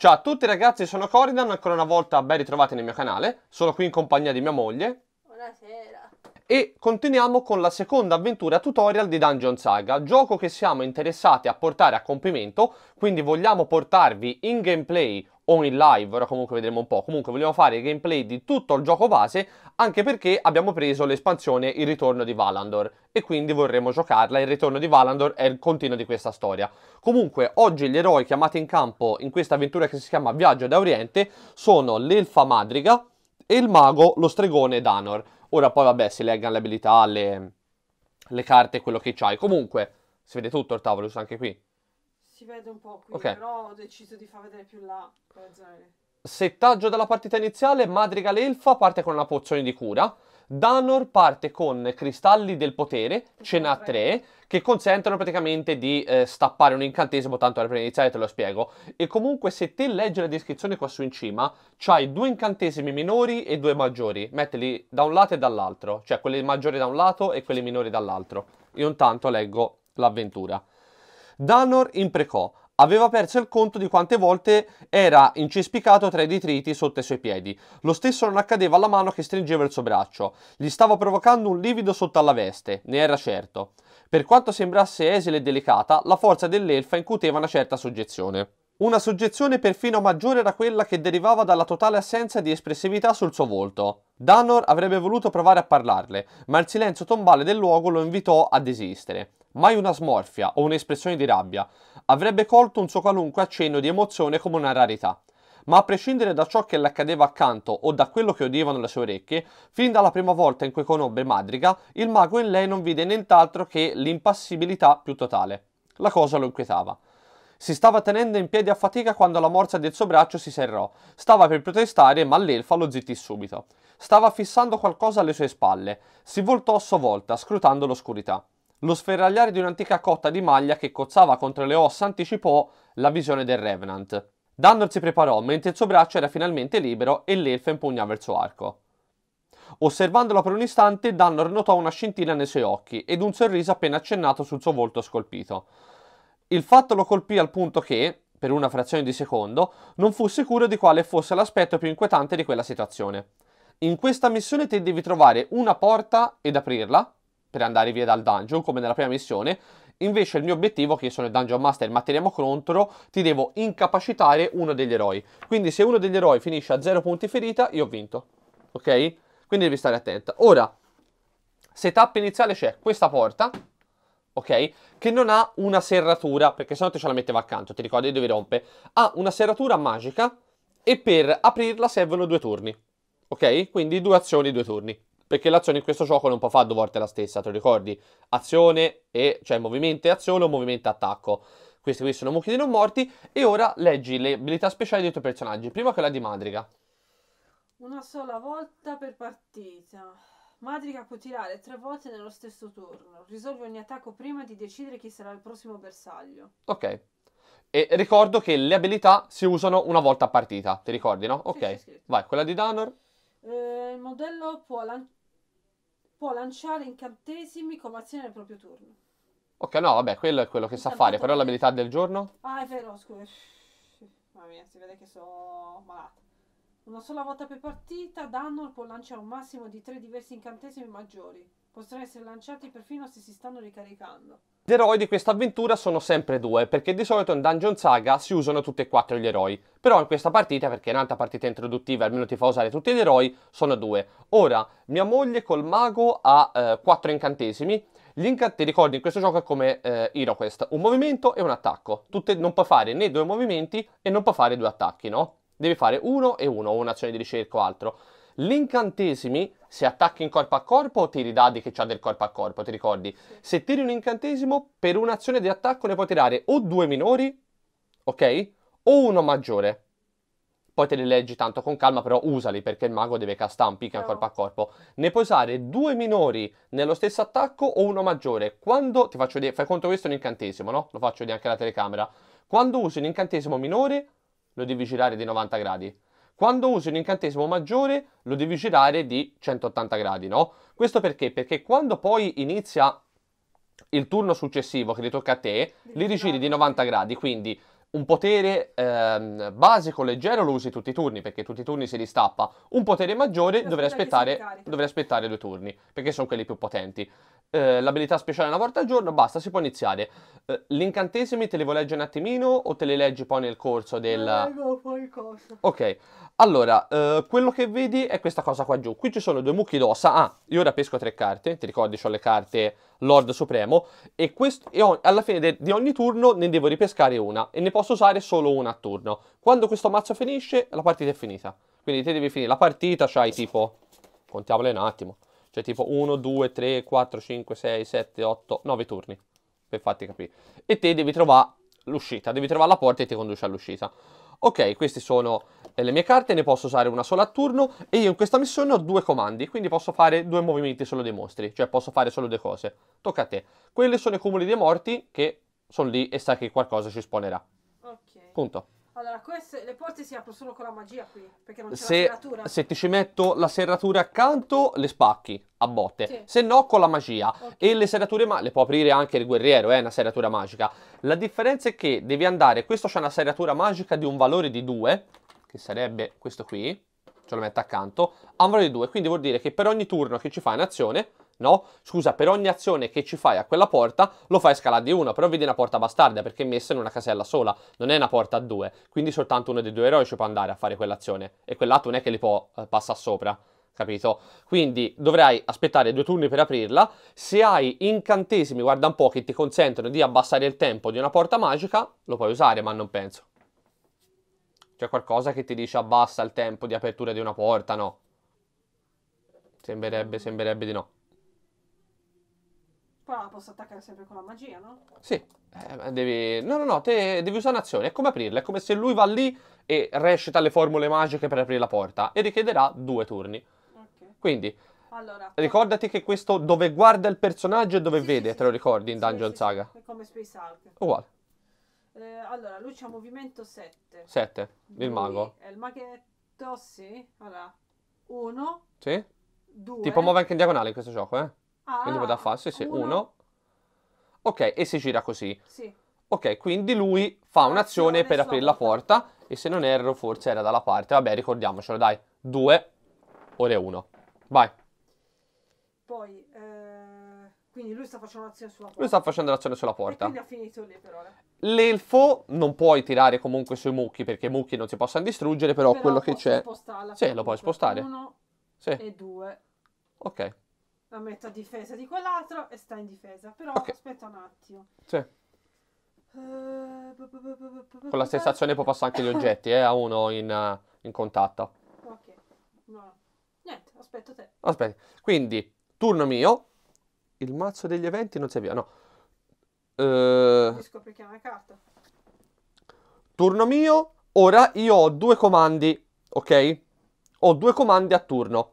Ciao a tutti ragazzi, sono Coridan, ancora una volta ben ritrovati nel mio canale, sono qui in compagnia di mia moglie. Buonasera. E continuiamo con la seconda avventura tutorial di Dungeon Saga, gioco che siamo interessati a portare a compimento, quindi vogliamo portarvi in gameplay o in live, ora comunque vedremo un po'. Comunque vogliamo fare il gameplay di tutto il gioco base, anche perché abbiamo preso l'espansione Il ritorno di Valandor e quindi vorremmo giocarla. Il ritorno di Valandor è il continuo di questa storia. Comunque oggi gli eroi chiamati in campo in questa avventura che si chiama Viaggio da Oriente sono l'elfa Madriga e il mago, lo stregone Danor. Ora poi vabbè si leggano le abilità, le, le carte, quello che c'hai. Comunque si vede tutto il tavolo, anche qui. Si vede un po' qui, okay. però ho deciso di far vedere più là. Settaggio della partita iniziale, Madrigal Elfa parte con una pozione di cura. Danor parte con cristalli del potere, ce n'ha tre, che consentono praticamente di eh, stappare un incantesimo, tanto era prima iniziare te lo spiego. E comunque se te leggi la descrizione qua su in cima, c'hai due incantesimi minori e due maggiori, mettili da un lato e dall'altro, cioè quelli maggiori da un lato e quelli minori dall'altro. Io intanto leggo l'avventura. Dalnor imprecò, aveva perso il conto di quante volte era incespicato tra i detriti sotto i suoi piedi. Lo stesso non accadeva alla mano che stringeva il suo braccio. Gli stava provocando un livido sotto alla veste, ne era certo. Per quanto sembrasse esile e delicata, la forza dell'elfa incuteva una certa soggezione. Una soggezione perfino maggiore era quella che derivava dalla totale assenza di espressività sul suo volto. Danor avrebbe voluto provare a parlarle, ma il silenzio tombale del luogo lo invitò a desistere mai una smorfia o un'espressione di rabbia. Avrebbe colto un suo qualunque accenno di emozione come una rarità. Ma a prescindere da ciò che le accadeva accanto o da quello che udivano le sue orecchie, fin dalla prima volta in cui conobbe Madriga, il mago in lei non vide nient'altro che l'impassibilità più totale. La cosa lo inquietava. Si stava tenendo in piedi a fatica quando la morsa del suo braccio si serrò. Stava per protestare, ma l'elfa lo zittì subito. Stava fissando qualcosa alle sue spalle. Si voltò a sua volta, scrutando l'oscurità. Lo sferragliare di un'antica cotta di maglia che cozzava contro le ossa anticipò la visione del Revenant. Dandor si preparò, mentre il suo braccio era finalmente libero e l'elfa impugnava il suo arco. Osservandolo per un istante, Dannor notò una scintilla nei suoi occhi ed un sorriso appena accennato sul suo volto scolpito. Il fatto lo colpì al punto che, per una frazione di secondo, non fu sicuro di quale fosse l'aspetto più inquietante di quella situazione. In questa missione te devi trovare una porta ed aprirla, per andare via dal dungeon, come nella prima missione. Invece il mio obiettivo, che sono il Dungeon Master ma il Contro, ti devo incapacitare uno degli eroi. Quindi se uno degli eroi finisce a 0 punti ferita, io ho vinto. Ok? Quindi devi stare attenta. Ora, setup iniziale c'è questa porta, ok? Che non ha una serratura, perché sennò te ce la metteva accanto, ti ricordi dove rompe? Ha una serratura magica e per aprirla servono due turni, ok? Quindi due azioni, due turni perché l'azione in questo gioco non può fare due volte la stessa, te lo ricordi? Azione e, cioè movimento e azione o movimento e attacco. Questi qui sono mucchi di non morti e ora leggi le abilità speciali dei tuoi personaggi, prima quella di Madriga. Una sola volta per partita. Madriga può tirare tre volte nello stesso turno. Risolve ogni attacco prima di decidere chi sarà il prossimo bersaglio. Ok. E ricordo che le abilità si usano una volta a partita, ti ricordi, no? Ok. Vai, quella di Danor. Eh, il modello può lanciare può lanciare incantesimi come azione nel proprio turno. Ok, no, vabbè, quello è quello che sa fare, però l'abilità del giorno? Ah, è vero, scusa. Mamma mia, si vede che sono malata. Una sola volta per partita, Dannor può lanciare un massimo di tre diversi incantesimi maggiori. Possono essere lanciati perfino se si stanno ricaricando. Gli eroi di questa avventura sono sempre due, perché di solito in Dungeon Saga si usano tutti e quattro gli eroi, però in questa partita, perché è un'altra partita introduttiva almeno ti fa usare tutti gli eroi, sono due. Ora, mia moglie col mago ha eh, quattro incantesimi, gli incantesimi, ti ricordi, in questo gioco è come eh, HeroQuest, un movimento e un attacco. Tutte, non puoi fare né due movimenti e non puoi fare due attacchi, no? Devi fare uno e uno, o un'azione di ricerca o altro. L'incantesimi, se attacchi in corpo a corpo o tiri dadi che c'ha del corpo a corpo, ti ricordi? Se tiri un incantesimo, per un'azione di attacco ne puoi tirare o due minori, ok? O uno maggiore. Poi te li leggi tanto con calma, però usali perché il mago deve castare un picchio no. corpo a corpo. Ne puoi usare due minori nello stesso attacco o uno maggiore. Quando, ti faccio vedere, fai conto questo è un incantesimo, no? Lo faccio vedere anche alla telecamera. Quando usi un incantesimo minore, lo devi girare di 90 gradi quando usi un incantesimo maggiore lo devi girare di 180 gradi, no? Questo perché? Perché quando poi inizia il turno successivo che li tocca a te, li rigiri di 90 gradi, quindi un potere ehm, basico, leggero, lo usi tutti i turni, perché tutti i turni si ristappa, Un potere maggiore dovrei aspettare, dovrei aspettare, due turni, perché sono quelli più potenti. Eh, l'abilità speciale una volta al giorno, basta, si può iniziare. Eh, gli incantesimi te li vuoi leggere un attimino o te li leggi poi nel corso del... Ok, allora, eh, quello che vedi è questa cosa qua giù. Qui ci sono due mucchi d'ossa. Ah, io ora pesco tre carte. Ti ricordi, ho le carte Lord Supremo. E, questo, e ho, alla fine di ogni turno ne devo ripescare una. E ne posso usare solo una a turno. Quando questo mazzo finisce, la partita è finita. Quindi te devi finire la partita, c'hai tipo... Contiamole un attimo. Cioè tipo 1, 2, 3, 4, 5, 6, 7, 8, 9 turni. Per farti capire. E te devi trovare l'uscita. Devi trovare la porta e ti conduce all'uscita. Ok, questi sono le mie carte, ne posso usare una sola a turno e io in questa missione ho due comandi, quindi posso fare due movimenti solo dei mostri, cioè posso fare solo due cose. Tocca a te. Quelli sono i cumuli dei morti che sono lì e sai che qualcosa ci spawnerà. Ok. Punto. Allora, queste, le porte si aprono solo con la magia qui, perché non c'è se, la serratura. Se ti ci metto la serratura accanto, le spacchi a botte. Sì. Se no, con la magia. Okay. E le serrature, ma le può aprire anche il guerriero, eh, è eh, una serratura magica. La differenza è che devi andare, questo c'è una serratura magica di un valore di 2, che sarebbe questo qui, ce lo metto accanto, ha un valore di 2, quindi vuol dire che per ogni turno che ci fai un'azione, no? Scusa, per ogni azione che ci fai a quella porta lo fai scalare di 1, però vedi una porta bastarda perché è messa in una casella sola, non è una porta a 2, quindi soltanto uno dei due eroi ci può andare a fare quell'azione e quell'altro non è che li può eh, passare sopra. Capito? Quindi dovrai aspettare due turni per aprirla. Se hai incantesimi, guarda un po', che ti consentono di abbassare il tempo di una porta magica, lo puoi usare, ma non penso. C'è qualcosa che ti dice abbassa il tempo di apertura di una porta? No. Sembrerebbe, sembrerebbe di no. Però la posso attaccare sempre con la magia, no? Sì. Eh, devi... No, no, no, te... devi usare un'azione. È come aprirla. È come se lui va lì e recita le formule magiche per aprire la porta. E richiederà due turni. Ok. Quindi, allora, ricordati che questo dove guarda il personaggio e dove sì, vede, sì, te lo ricordi in Dungeon sì, Saga? È come Space Hulk. Uguale. Eh, allora, luce a movimento 7. 7, il mago. È il maghetto, sì. Allora, 1. Sì. 2. Ti può muovere anche in diagonale in questo gioco, eh? Ah, quindi da fare, sì, sì, 1. Ok, e si gira così. Sì. Ok, quindi lui fa un'azione per aprire la porta. porta e se non erro forse era dalla parte, vabbè ricordiamocelo, dai, 2, ore 1. Vai. Poi... Eh... Quindi lui sta facendo l'azione sulla porta. Lui sta facendo l'azione sulla porta. E quindi ha finito lì per ora. L'elfo non puoi tirare comunque sui mucchi perché i mucchi non si possono distruggere, però, però quello che c'è... sì, lo puoi spostare. Uno sì. e due. Ok. La metto a difesa di quell'altro e sta in difesa. Però okay. aspetta un attimo. Sì. Eh, Con la stessa azione poi passa anche gli oggetti, eh, a uno in, eh, in contatto. Ok. No. Niente, aspetto te. Aspetta. Quindi, turno mio il mazzo degli eventi non si avvia, no. Eh, Mi scopri che è una carta. Turno mio, ora io ho due comandi, ok? Ho due comandi a turno.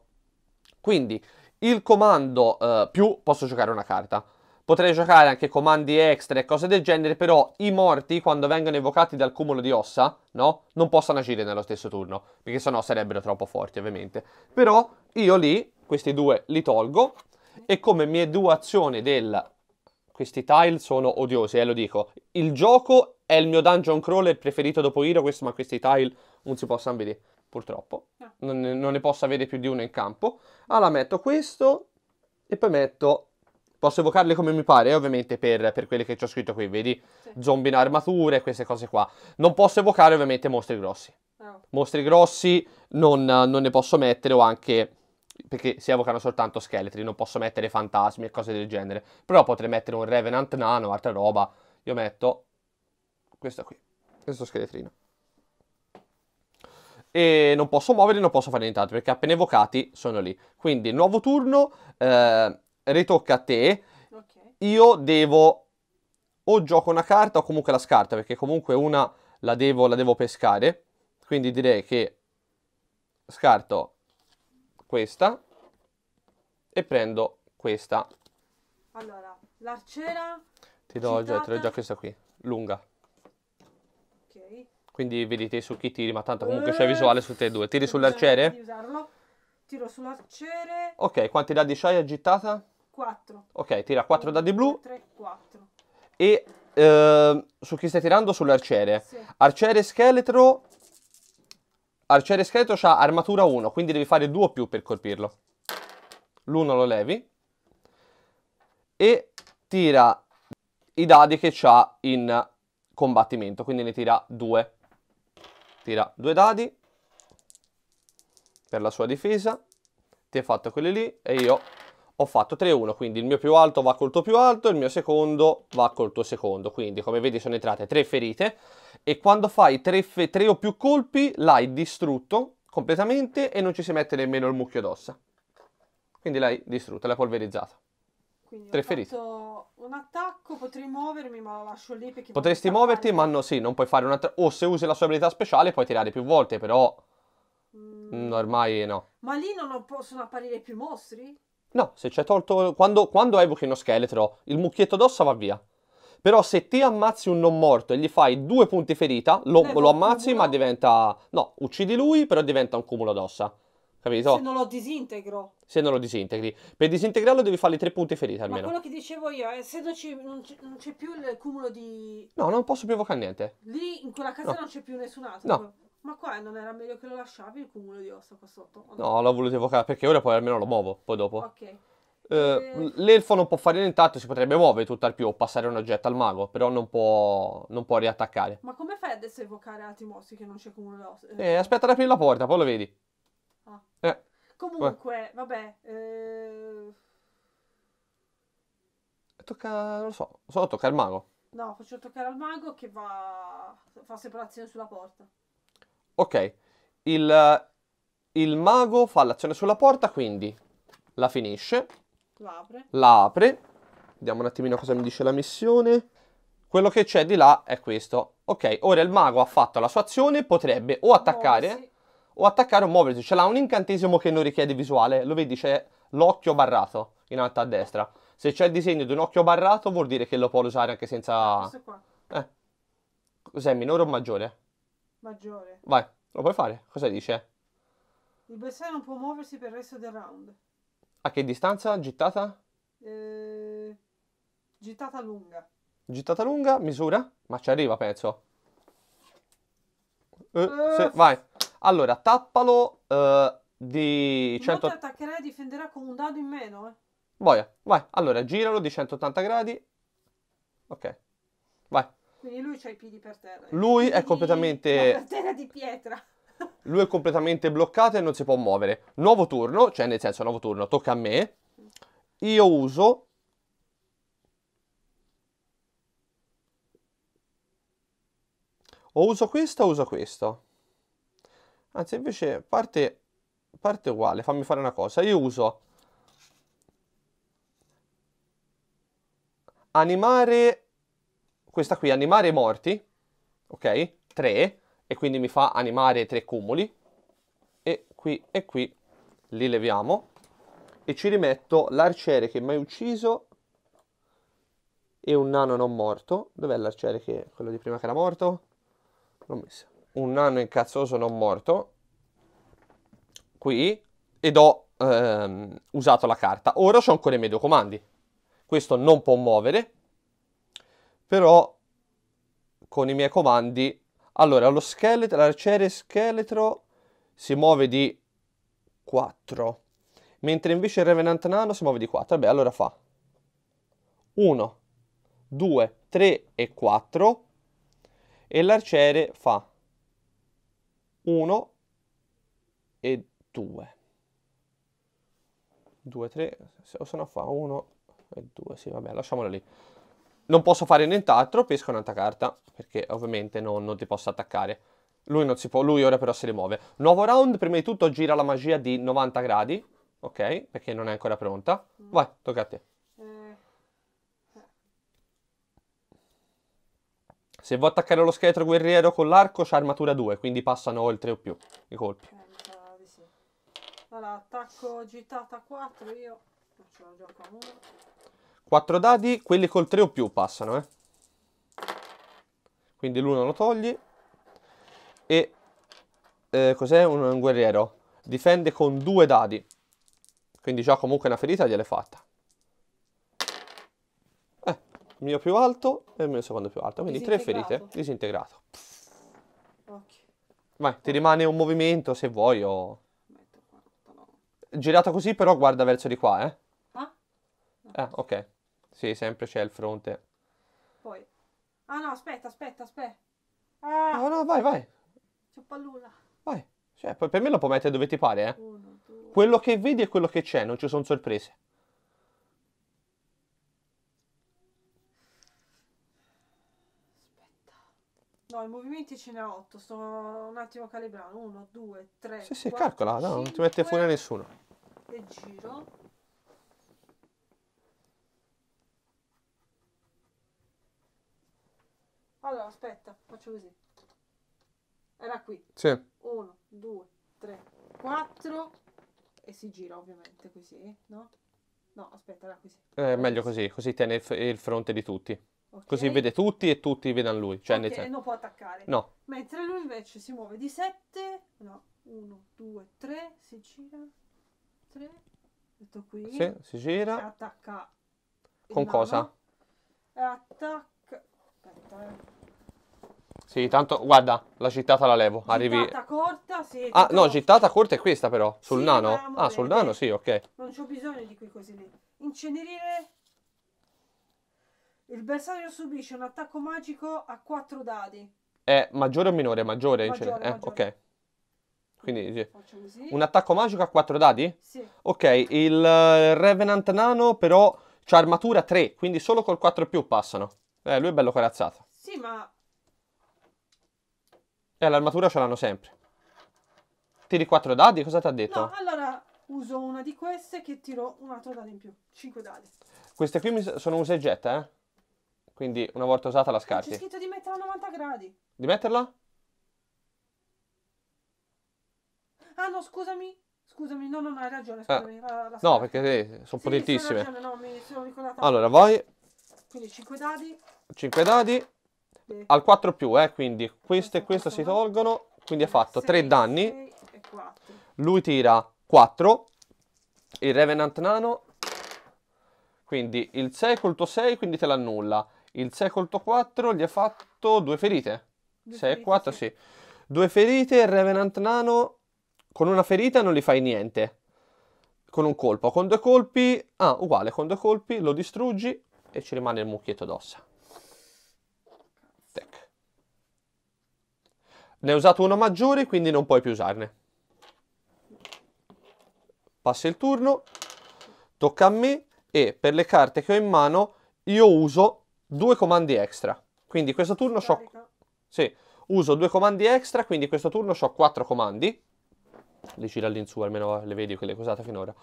Quindi il comando eh, più posso giocare una carta. Potrei giocare anche comandi extra e cose del genere, però i morti, quando vengono evocati dal cumulo di ossa, no? Non possono agire nello stesso turno, perché sennò sarebbero troppo forti, ovviamente. Però io lì, questi due li tolgo, e come mie due azioni del... Questi tile sono odiosi, eh, lo dico. Il gioco è il mio dungeon crawler preferito dopo Hero, questo, ma questi tile non si possono vedere, purtroppo. No. Non, ne, non ne posso avere più di uno in campo. Allora metto questo e poi metto Posso evocarli come mi pare, ovviamente, per, per quelle che ho scritto qui, vedi? Sì. Zombie in armature, queste cose qua. Non posso evocare, ovviamente, mostri grossi. No. Ah. Mostri grossi non, non, ne posso mettere o anche perché si evocano soltanto scheletri, non posso mettere fantasmi e cose del genere. Però potrei mettere un Revenant Nano, altra roba. Io metto questa qui, questo scheletrino. E non posso muoverli, non posso fare nient'altro, perché appena evocati sono lì. Quindi, nuovo turno, eh, ritocca a te. Okay. Io devo... O gioco una carta o comunque la scarta, perché comunque una la devo, la devo pescare. Quindi direi che scarto questa e prendo questa. Allora, l'arciera... Ti do, già, te già questa qui, lunga. Ok. Quindi vedete su chi tiri, ma tanto comunque c'è eh, visuale su te e due. Tiri sull'arciere? Di usarlo. Tiro sull'arciere. Ok, quanti dadi hai agitata? 4. Ok, tira 4 dadi blu. 3, 4. E eh, su chi stai tirando? Sull'arciere. Sì. Arciere scheletro Arciere scheletro ha armatura 1, quindi devi fare 2 o più per colpirlo. L'1 lo levi. E tira i dadi che ha in combattimento, quindi ne tira 2. Tira 2 dadi per la sua difesa. Ti ha fatto quelli lì e io ho fatto 3-1, quindi il mio più alto va col tuo più alto, il mio secondo va col tuo secondo, quindi come vedi sono entrate tre ferite e quando fai 3, 3 o più colpi l'hai distrutto completamente e non ci si mette nemmeno il mucchio d'ossa. Quindi l'hai distrutta, l'hai polverizzata. Quindi tre ferite. un attacco, potrei muovermi, ma lo lascio lì perché... Potresti muoverti, ma no, sì, non puoi fare un attacco. O se usi la sua abilità speciale puoi tirare più volte, però... Mm. mm ormai no. Ma lì non possono apparire più mostri? No, se c'è tolto... Quando, quando evochi uno scheletro, il mucchietto d'ossa va via. Però se ti ammazzi un non morto e gli fai due punti ferita, lo, lo ammazzi ma diventa... No, uccidi lui, però diventa un cumulo d'ossa. Capito? Se non lo disintegro. Se non lo disintegri. Per disintegrarlo devi fargli tre punti ferita almeno. Ma quello che dicevo io, essendo eh, ci, non, c'è, non c'è più il cumulo di... No, non posso più evocare niente. Lì in quella casa no. non c'è più nessun altro. No, ma qua non era meglio che lo lasciavi il cumulo di ossa qua sotto? No, l'ho voluto evocare perché ora poi almeno lo muovo, poi dopo. Ok. Eh, eh. l'elfo non può fare nient'altro, si potrebbe muovere tutt'al più o passare un oggetto al mago, però non può, non può riattaccare. Ma come fai adesso a evocare altri mostri che non c'è cumulo di ossa? eh, aspetta di aprire la porta, poi lo vedi. Ah. Eh. Comunque, Beh. vabbè. Eh... Tocca, non lo so, solo tocca al mago. No, faccio toccare al mago che va... fa separazione sulla porta. Ok, il, il mago fa l'azione sulla porta, quindi la finisce. La apre. Vediamo un attimino cosa mi dice la missione. Quello che c'è di là è questo. Ok, ora il mago ha fatto la sua azione, potrebbe o attaccare... Muoversi. O attaccare o muoversi. Ce l'ha un incantesimo che non richiede visuale. Lo vedi, c'è l'occhio barrato in alto a destra. Se c'è il disegno di un occhio barrato vuol dire che lo può usare anche senza... Questo qua. Eh. Cos'è, minore o maggiore? Maggiore. Vai, lo puoi fare. Cosa dice? Eh? Il bersaglio non può muoversi per il resto del round. A che distanza? Gittata? Eh, gittata lunga. Gittata lunga, misura? Ma ci arriva, penso. Eh, uh, sì, vai. Allora, tappalo uh, di 100... Non attaccherà e difenderà con un dado in meno, eh. Boia, vai. Allora, giralo di 180 gradi. Ok. Quindi lui ha i piedi per terra. Lui è completamente... terra di pietra. Lui è completamente bloccato e non si può muovere. Nuovo turno, cioè nel senso nuovo turno, tocca a me. Io uso... O uso questo o uso questo. Anzi, invece, parte, parte uguale. Fammi fare una cosa. Io uso... Animare questa qui animare i morti, ok? 3, e quindi mi fa animare tre cumuli, e qui e qui li leviamo, e ci rimetto l'arciere che mi hai ucciso e un nano non morto. Dov'è l'arciere che è quello di prima che era morto? L'ho messo. Un nano incazzoso non morto. Qui. Ed ho ehm, usato la carta. Ora ho ancora i miei due comandi. Questo non può muovere, però con i miei comandi... Allora, lo scheletro, l'arciere scheletro si muove di 4. Mentre invece il Revenant Nano si muove di 4. Vabbè, allora fa 1, 2, 3 e 4. E l'arciere fa 1 e 2. 2, 3, se lo sono a fa 1 e 2, sì vabbè, lasciamolo lì. Non posso fare nient'altro, pesco un'altra carta, perché ovviamente non, non ti posso attaccare. Lui non si può, lui ora però si rimuove. Nuovo round, prima di tutto gira la magia di 90 gradi, ok? Perché non è ancora pronta. Mm. Vai, tocca a te. Eh. Se vuoi attaccare lo scheletro guerriero con l'arco c'è armatura 2, quindi passano oltre o più i colpi. Eh, allora, attacco gittata 4, io non la gioco a 1. 4 dadi, quelli col 3 o più passano, eh. Quindi l'1 lo togli. E eh, cos'è un, un guerriero? Difende con 2 dadi. Quindi già comunque una ferita gliel'è fatta. Eh, il mio più alto e il mio secondo più alto. Quindi 3 ferite. Disintegrato. Okay. Vai, ti rimane un movimento se vuoi o... Girato così però guarda verso di qua, eh. Ah, eh, ok. Sì, sempre c'è il fronte. Poi. Ah no, aspetta, aspetta, aspetta. Ah, no, no, vai, vai. C'è pallula. Vai. Cioè, per me lo puoi mettere dove ti pare, eh. Uno, due. Quello che vedi è quello che c'è, non ci sono sorprese. No, i movimenti ce ne ho 8, sto un attimo calibrando. 1, 2, 3. Sì, sì, calcola, no, non ti mette fuori nessuno. E giro. Allora, aspetta, faccio così. Era qui. Sì. Uno, due, tre, quattro. E si gira ovviamente così, no? No, aspetta, era così. Eh, è meglio così, così tiene il, f- il fronte di tutti. Okay. Così vede tutti e tutti vedono lui. Cioè okay, non può attaccare. No. Mentre lui invece si muove di 7. No, 1, 2, 3, si gira. 3. Metto qui. Sì, si gira. Attacca. Con mano. cosa? Attacca. Aspetta, eh. Sì, tanto, guarda, la gittata la levo. Gittata arrivi... corta, sì. Ah, no, gittata corta è questa però, sul sì, nano. Ah, sul nano sì, ok. Non c'ho bisogno di qui così lì. Incenerire. Il bersaglio subisce un attacco magico a 4 dadi. È maggiore o minore? Maggiore, maggiore, incener... Eh, maggiore. ok. Quindi sì. un attacco magico a 4 dadi? Sì. Ok, il eh, Revenant Nano però c'ha armatura 3, quindi solo col 4 più passano. Eh, lui è bello corazzato. Sì, ma cioè l'armatura ce l'hanno sempre. Tiri 4 dadi, cosa ti ha detto? No, allora uso una di queste che tiro un altro dado in più. 5 dadi. Queste qui sono usa e getta, eh? Quindi una volta usata la scarti. C'è scritto di metterla a 90 gradi. Di metterla? Ah no, scusami. Scusami, no, no, hai ragione, ah. scusami. Eh, la, la no, perché eh, sono sì, potentissime. Ragione, no, allora, vai. Quindi 5 dadi. 5 dadi al 4 più, eh, quindi questo e questo si tolgono, quindi ha eh, fatto 3 danni. Lui tira 4, il Revenant Nano, quindi il 6 col tuo 6, quindi te l'annulla. Il 6 col tuo 4 gli ha fatto 2 ferite. 6 e 4, sì. Due ferite, il Revenant Nano con una ferita non gli fai niente. Con un colpo, con due colpi, ah, uguale, con due colpi lo distruggi e ci rimane il mucchietto d'ossa. Ne ho usato uno maggiore, quindi non puoi più usarne. Passa il turno, tocca a me e per le carte che ho in mano io uso due comandi extra. Quindi questo turno ho... Sì, uso due comandi extra, quindi questo turno ho quattro comandi. Li giro all'insù, almeno le vedi quelle che ho usato finora.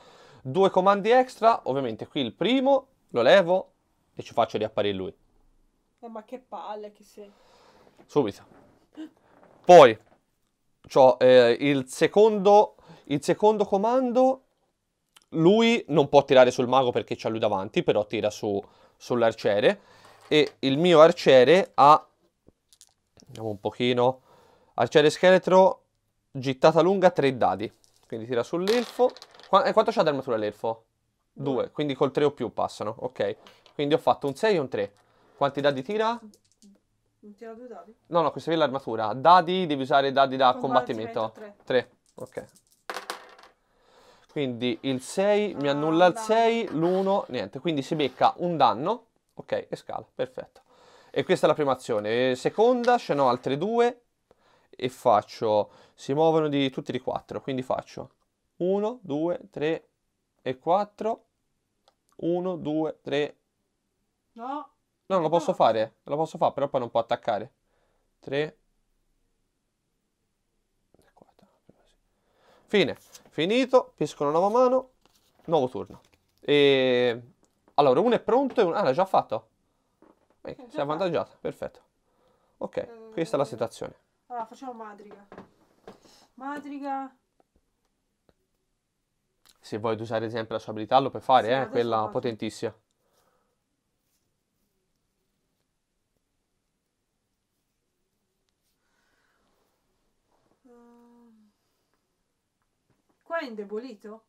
Due comandi extra, ovviamente qui il primo lo levo e ci faccio riapparire lui. Eh, ma che palle che sei. Subito. Poi cioè, eh, il, secondo, il secondo comando, lui non può tirare sul mago perché c'è lui davanti, però tira su, sull'arciere. E il mio arciere ha, vediamo un pochino, arciere scheletro, gittata lunga, 3 dadi. Quindi tira sull'elfo. Qu eh, quanto c'ha d'armatura l'elfo? 2, quindi col 3 o più passano, ok. Quindi ho fatto un 6 e un 3. Quanti dadi tira? Non tira due dadi? No, no, questa è l'armatura. Dadi, devi usare dadi da combattimento. 3. Ok. Quindi il 6 ah, mi annulla il 6, l'1, niente. Quindi si becca un danno. Ok, e scala, perfetto. E questa è la prima azione. Seconda, ce n'ho altre due. E faccio... Si muovono di tutti di 4. Quindi faccio 1, 2, 3 e 4. 1, 2, 3. No. No, lo posso fare. Lo posso fare, però poi non può attaccare. 3. Fine. Finito. pesco una nuova mano. Nuovo turno. E... Allora, uno è pronto e uno... Ah, l'ha già fatto? Eh, è avvantaggiata. Perfetto. Ok, eh, questa è la situazione. Allora, facciamo madriga. Madriga. Se vuoi usare sempre la sua abilità, lo puoi fare, sì, eh? Quella potentissima. qua è indebolito?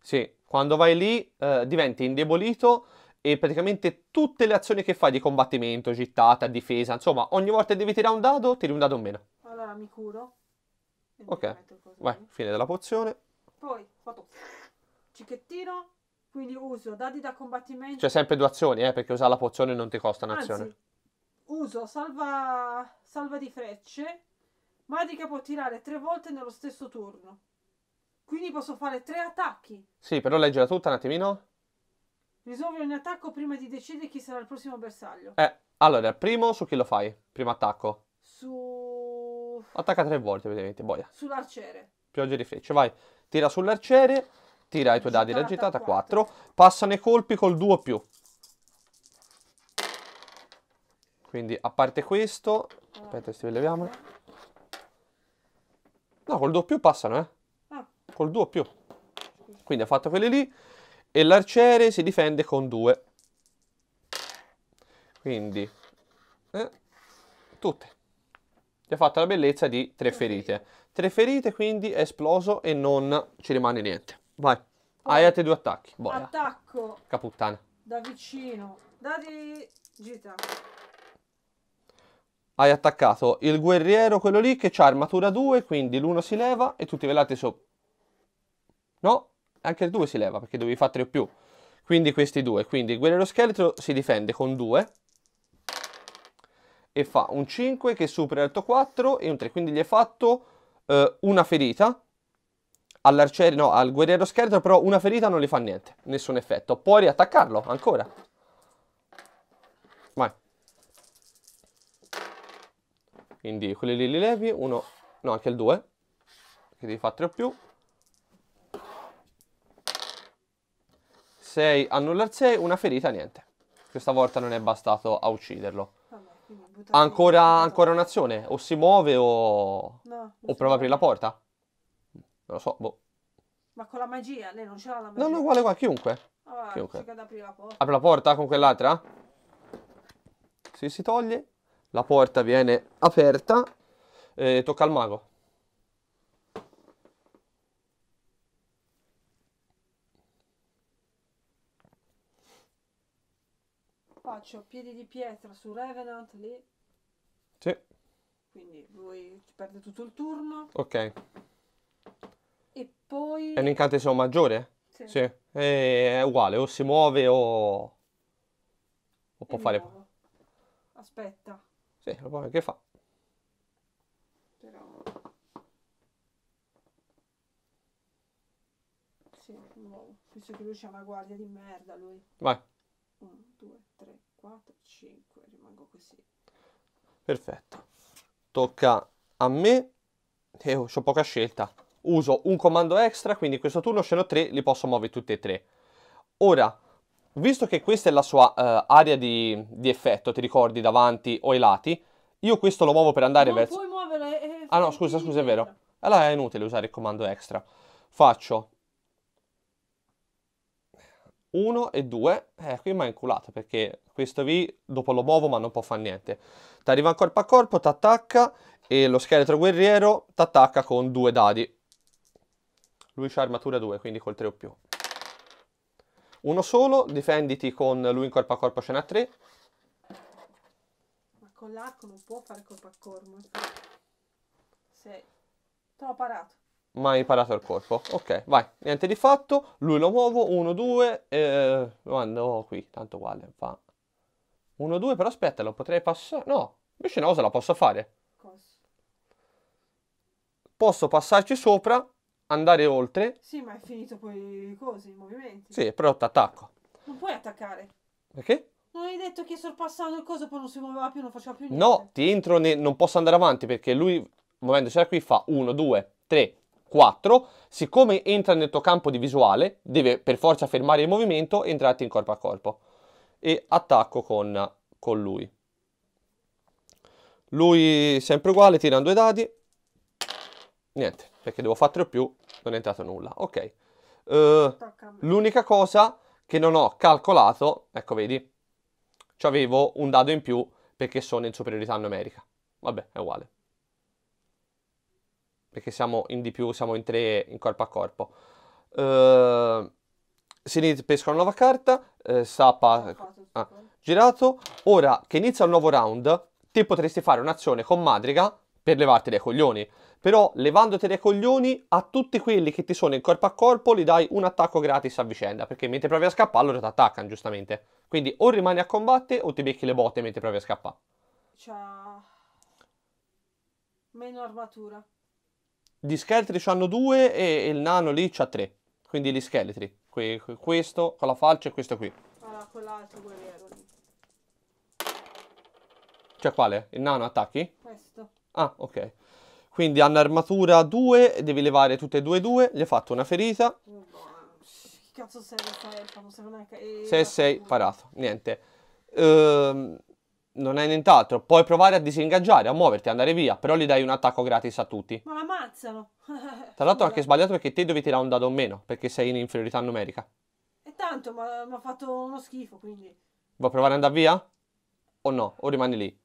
Sì, quando vai lì eh, diventi indebolito e praticamente tutte le azioni che fai di combattimento, gittata, difesa, insomma, ogni volta che devi tirare un dado, tiri un dado in meno. Allora mi curo. ok, vai, fine della pozione. Poi, fatto cicchettino, quindi uso dadi da combattimento. C'è sempre due azioni, eh, perché usare la pozione non ti costa un'azione. Anzi, uso salva, salva di frecce, Magica può tirare tre volte nello stesso turno. Quindi posso fare tre attacchi. Sì, però leggila tutta un attimino. Risolvi ogni attacco prima di decidere chi sarà il prossimo bersaglio. Eh, allora, primo su chi lo fai? Primo attacco. Su... Attacca tre volte, ovviamente, boia. Sull'arciere. Pioggia di frecce, vai. Tira sull'arciere, tira i tuoi dadi, l'hai agitata 4. Passano i colpi col 2 più. Quindi, a parte questo... Aspetta, allora. Ah. stiamo leviamo. No, col doppio passano, eh col più. Quindi ha fatto quelle lì e l'arciere si difende con due. Quindi, eh, tutte. Gli ha fatto la bellezza di tre ferite. Tre ferite, quindi è esploso e non ci rimane niente. Vai, hai altri due attacchi. Boia. Attacco. Caputtana. Da vicino. Da di... Gita. Hai attaccato il guerriero, quello lì, che ha armatura 2, quindi l'uno si leva e tutti i velati so No, anche il 2 si leva perché dovevi fare 3 o più. Quindi questi due. Quindi il guerriero scheletro si difende con 2 e fa un 5 che supera il 4 e un 3. Quindi gli hai fatto eh, una ferita. All'arciere, no, al guerriero scheletro però una ferita non gli fa niente, nessun effetto. Puoi riattaccarlo ancora. Vai. Quindi quelli lì li levi, uno, no anche il 2, che devi fare 3 o più. 6, annullar 6, una ferita, niente. Questa volta non è bastato a ucciderlo. Ancora, ancora un'azione, o si muove o, no, o prova a aprire la porta. Non lo so, boh. Ma con la magia, lei non ce l'ha la magia? No, no, uguale qua, chiunque. Ah, chiunque. cerca aprire la porta. Apre la porta con quell'altra? Si, si toglie, la porta viene aperta, eh, tocca al mago. faccio piedi di pietra su Revenant lì. Sì. Quindi lui ci perde tutto il turno. Ok. E poi... È un incantesimo maggiore? Sì. sì. È uguale, o si muove o... o può fare... Muovo. Aspetta. Sì, lo può anche fa. Però... Sì, muovo. Visto che lui c'ha una guardia di merda, lui. Vai. 1, 2, 3, 4, 5, rimango così. Perfetto. Tocca a me e eh, oh, ho poca scelta. Uso un comando extra, quindi questo turno scendo tre, li posso muovere tutti e tre. Ora, visto che questa è la sua uh, area di, di, effetto, ti ricordi, davanti o ai lati, io questo lo muovo per andare non verso... Non puoi muovere... Eh, ah no, scusa, scusa, è vero. Allora è inutile usare il comando extra. Faccio 1 e 2, eh, qui mi ha inculato perché questo V dopo lo muovo ma non può fare niente. Ti arriva corpo a corpo, ti attacca e lo scheletro guerriero ti attacca con due dadi. Lui c'ha armatura 2, quindi col 3 o più. Uno solo, difenditi con lui in corpo a corpo ce n'ha 3. Ma con l'arco non può fare corpo a corpo. Se... Te l'ho parato ma imparato il colpo. Ok, vai, niente di fatto, lui lo muovo, 1, 2, eh, lo mando oh, qui, tanto uguale, fa 1, 2, però aspetta, lo potrei passare, no, invece una cosa la posso fare. Posso passarci sopra, andare oltre. Sì, ma è finito poi le cose, i movimenti. Sì, però ti attacco. Non puoi attaccare. Perché? Non hai detto che sorpassando il coso poi non si muoveva più, non faceva più niente. No, ti entro, ne... non posso andare avanti perché lui, muovendosi da qui, fa 1, 2, 3, 4, siccome entra nel tuo campo di visuale, deve per forza fermare il movimento e entrarti in corpo a corpo. E attacco con, con lui. Lui sempre uguale, tirano due dadi. Niente, perché devo fare 3 o più, non è entrato nulla. Ok. Uh, l'unica cosa che non ho calcolato, ecco vedi, avevo un dado in più perché sono in superiorità numerica. Vabbè, è uguale perché siamo in di più, siamo in tre in corpo a corpo. Uh, eh, Sinit pesca una nuova carta, uh, eh, Sapa ah, girato. Ora che inizia un nuovo round, te potresti fare un'azione con Madriga per levarti dai coglioni. Però levandoti dai coglioni a tutti quelli che ti sono in corpo a corpo gli dai un attacco gratis a vicenda, perché mentre provi a scappare loro ti attaccano giustamente. Quindi o rimani a combattere o ti becchi le botte mentre provi a scappare. C'ha meno armatura. Gli scheletri hanno due e il nano lì c'ha tre. Quindi gli scheletri. Que questo con la falce e questo qui. Ah, quell'altro guerriero lì. Cioè quale? Il nano attacchi? Questo. Ah, ok. Quindi hanno armatura 2, devi levare tutte e due 2, gli hai fatto una ferita. Oh, boh, che cazzo serve sta Non serve neanche... 6-6, parato, niente. Ehm non hai nient'altro. Puoi provare a disingaggiare, a muoverti, andare via, però gli dai un attacco gratis a tutti. Ma l'ammazzano. Tra l'altro ho anche sbagliato perché te devi tirare un dado o meno, perché sei in inferiorità numerica. E tanto, ma mi ha fatto uno schifo, quindi... Vuoi provare ad andare via? O no? O rimani lì?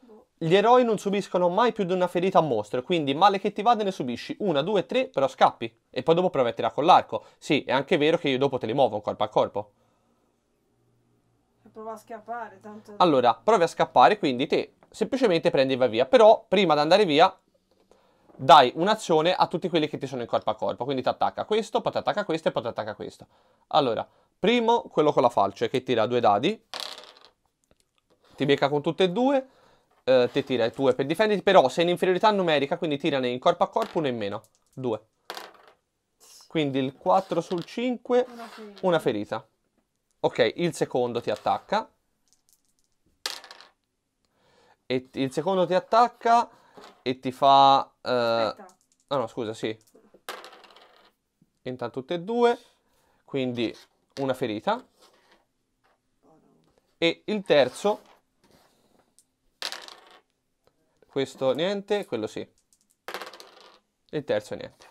Boh. Gli eroi non subiscono mai più di una ferita a mostro, quindi male che ti vada ne subisci una, due, tre, però scappi. E poi dopo provi a tirare con l'arco. Sì, è anche vero che io dopo te li muovo corpo a corpo. Prova a scappare, tanto... Allora, provi a scappare, quindi te semplicemente prendi e vai via. Però, prima di andare via, dai un'azione a tutti quelli che ti sono in corpo a corpo. Quindi ti attacca questo, poi ti attacca questo e poi ti attacca questo. Allora, primo, quello con la falce, che tira due dadi. Ti becca con tutte e due. Eh, ti tira i tue per difenderti, però sei in inferiorità numerica, quindi tirane in corpo a corpo uno in meno. Due. Quindi il 4 sul 5, una ferita. Una ferita. Ok, il secondo ti attacca. E il secondo ti attacca e ti fa... Uh... Ah no, scusa, sì. Entra tutte e due. Quindi una ferita. E il terzo... Questo niente, quello sì. Il terzo niente.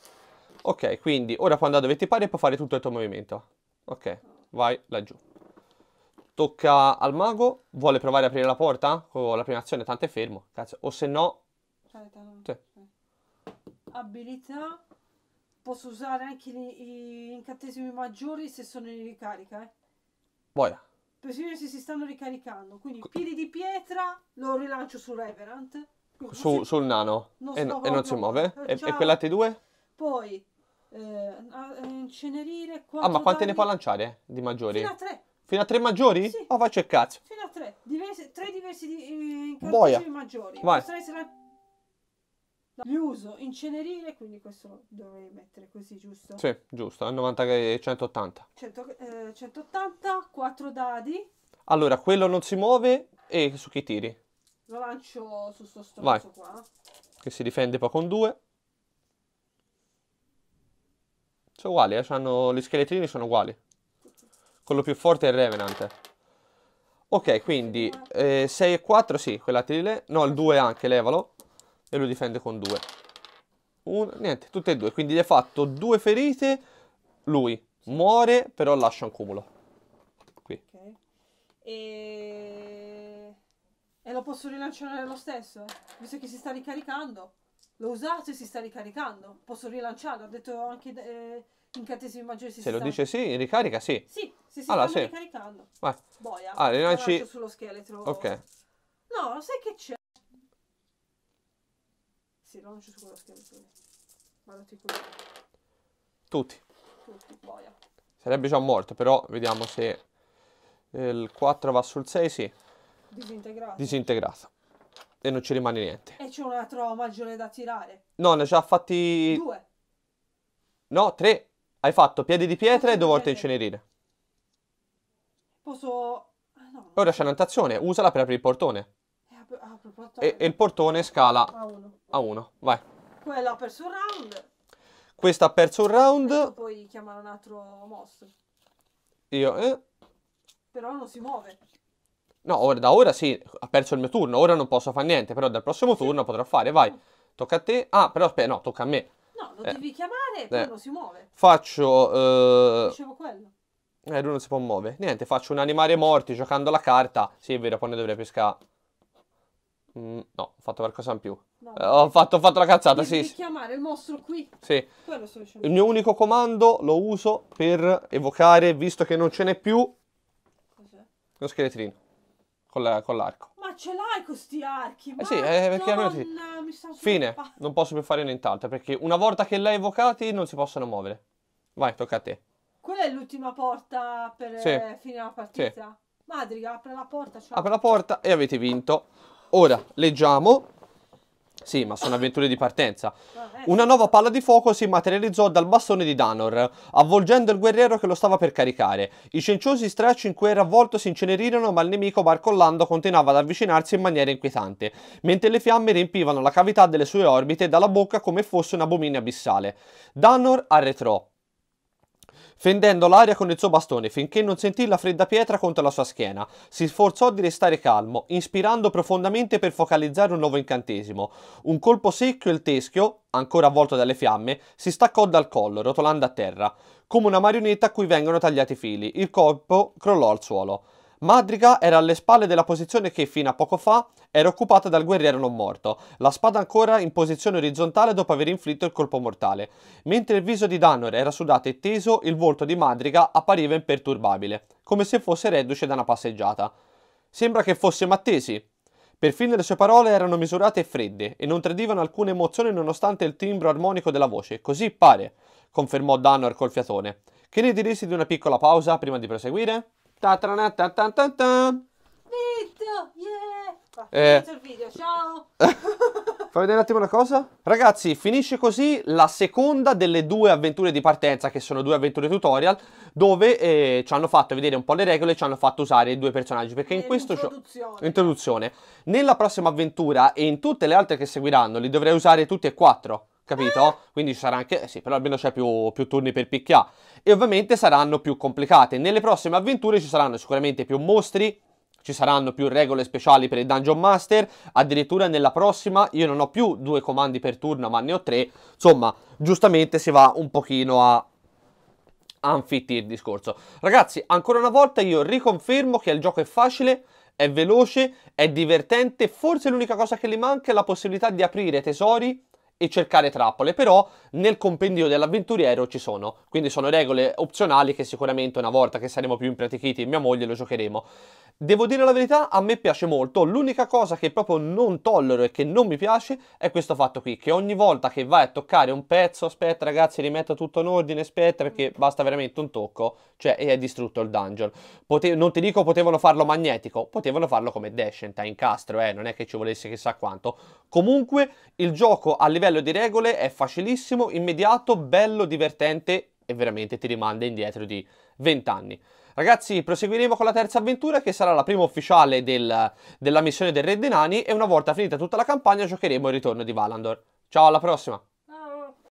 Ok, quindi ora quando andare dove ti pare puoi fare tutto il tuo movimento. Ok vai laggiù. Tocca al mago, vuole provare a aprire la porta? Con la prima azione, tanto è fermo. Cazzo. O se no... Cioè, sì. Cioè, abilità, posso usare anche gli incantesimi maggiori se sono in ricarica, eh? Boia. Persino se si stanno ricaricando. Quindi piedi di pietra lo rilancio su Reverant. Su, sul nano. Non e, no, e non si muove. E, e quell'altro due? Poi eh, a incenerire. Ah, ma quante danni... ne può lanciare di maggiori? Fino a tre. Fino a tre maggiori? Sì. Oh, faccio il cazzo. Fino a tre. Diversi, tre diversi di, eh, maggiori. Vai. Possono essere... Li uso incenerire, quindi questo dovrei mettere così, giusto? Sì, giusto, 90 e 180. 100, eh, 180, 4 dadi. Allora, quello non si muove e su chi tiri? Lo lancio su sto stronzo Vai. qua. Che si difende poi con due. Sono uguali, eh? Sono... gli scheletrini sono uguali. Quello più forte è il Revenant. Ok, quindi eh, 6 e 4, sì, quella trile. No, il 2 anche, levalo. E lui difende con 2. Un... niente, tutte e due. Quindi gli ha fatto due ferite. Lui muore, però lascia un cumulo. Qui. Ok. E... e lo posso rilanciare lo stesso? Visto che si sta ricaricando l'ho usato e si sta ricaricando. Posso rilanciarlo, ha detto anche eh, incantesimi maggiori. Se, se lo dice sì, ricarica sì. Sì, se si allora, sta sì. ricaricando. Vai. Boia, ah, rilanci... sullo scheletro. Ok. No, sai che c'è? Sì, lo lancio su scheletro. Vado qui. Tutti. Tutti, boia. Sarebbe già morto, però vediamo se il 4 va sul 6, sì. Disintegrato. Disintegrato e non ci rimane niente. E c'è un altro omaggio da tirare? No, ne ha già fatti... Due? No, tre. Hai fatto piedi di pietra e due volte incenerire. Posso... Ah, no, Ora c'è l'antazione, usala per aprire il portone. Eh, apro, apro il portone. E, e, il portone scala a uno. A uno. Vai. Quella ha perso un round. Questa ha perso un round. Adesso puoi chiamare un altro mostro. Io... Eh. Però non si muove. No, ora, da ora sì, ha perso il mio turno, ora non posso fare niente, però dal prossimo sì. turno potrò fare, vai. Tocca a te. Ah, però aspetta, no, tocca a me. No, lo eh. devi chiamare e eh. non si muove. Faccio... Eh... Dicevo quello. Eh, lui non si può muovere. Niente, faccio un animale morti giocando la carta. Sì, è vero, poi ne dovrei pescare... Mm, no, ho fatto qualcosa in più. No, eh, ho, fatto, ho, fatto, la cazzata, devi sì. Devi chiamare il mostro qui. Sì. Il mio unico comando lo uso per evocare, visto che non ce n'è più... Cos'è? Lo scheletrino con, la, con l'arco. Ma ce l'hai con sti archi? Eh sì, eh, perché almeno sì. Fine, non posso più fare nient'altro perché una volta che l'hai evocati non si possono muovere. Vai, tocca a te. Quella è l'ultima porta per sì. Eh, finire la partita. Sì. Madriga, apre la porta. Ciao. Apre la porta e avete vinto. Ora leggiamo sì, ma sono avventure di partenza. Ah, eh, Una nuova palla di fuoco si materializzò dal bastone di Danor, avvolgendo il guerriero che lo stava per caricare. I cenciosi stracci in cui era avvolto si incenerirono, ma il nemico barcollando continuava ad avvicinarsi in maniera inquietante, mentre le fiamme riempivano la cavità delle sue orbite dalla bocca come fosse un abominio abissale. Danor arretrò, fendendo l'aria con il suo bastone finché non sentì la fredda pietra contro la sua schiena. Si sforzò di restare calmo, inspirando profondamente per focalizzare un nuovo incantesimo. Un colpo secchio e il teschio, ancora avvolto dalle fiamme, si staccò dal collo, rotolando a terra, come una marionetta a cui vengono tagliati i fili. Il corpo crollò al suolo. Madriga era alle spalle della posizione che fino a poco fa era occupata dal guerriero non morto, la spada ancora in posizione orizzontale dopo aver inflitto il colpo mortale. Mentre il viso di Dannor era sudato e teso, il volto di Madriga appariva imperturbabile, come se fosse reduce da una passeggiata. Sembra che fossimo attesi. Perfino le sue parole erano misurate e fredde, e non tradivano alcuna emozione nonostante il timbro armonico della voce. Così pare, confermò Dannor col fiatone. Che ne diresti di una piccola pausa prima di proseguire? Ta ta ta ta ta ta ta. Vinto! Yeah! Eh. il video, ciao! Fai vedere un attimo una cosa? Ragazzi, finisce così la seconda delle due avventure di partenza, che sono due avventure tutorial, dove eh, ci hanno fatto vedere un po' le regole e ci hanno fatto usare i due personaggi. Perché in eh, questo show... Introduzione. Nella prossima avventura e in tutte le altre che seguiranno, li dovrei usare tutti e quattro capito? Quindi ci sarà anche, eh sì, però almeno c'è più, più, turni per picchiare. E ovviamente saranno più complicate. Nelle prossime avventure ci saranno sicuramente più mostri, ci saranno più regole speciali per il Dungeon Master, addirittura nella prossima io non ho più due comandi per turno, ma ne ho tre. Insomma, giustamente si va un pochino a anfitti il discorso. Ragazzi, ancora una volta io riconfermo che il gioco è facile, è veloce, è divertente, forse l'unica cosa che gli manca è la possibilità di aprire tesori e cercare trappole, però nel compendio dell'avventuriero ci sono, quindi sono regole opzionali che sicuramente una volta che saremo più impratichiti e mia moglie lo giocheremo. Devo dire la verità, a me piace molto, l'unica cosa che proprio non tollero e che non mi piace è questo fatto qui, che ogni volta che vai a toccare un pezzo, aspetta ragazzi rimetto tutto in ordine, aspetta perché basta veramente un tocco, cioè e è distrutto il dungeon. Pote non ti dico potevano farlo magnetico, potevano farlo come Descent a incastro, eh, non è che ci volesse chissà quanto. Comunque il gioco a livello livello di regole è facilissimo, immediato, bello, divertente e veramente ti rimanda indietro di 20 anni. Ragazzi, proseguiremo con la terza avventura che sarà la prima ufficiale del, della missione del Re dei Nani e una volta finita tutta la campagna giocheremo il ritorno di Valandor. Ciao, alla prossima!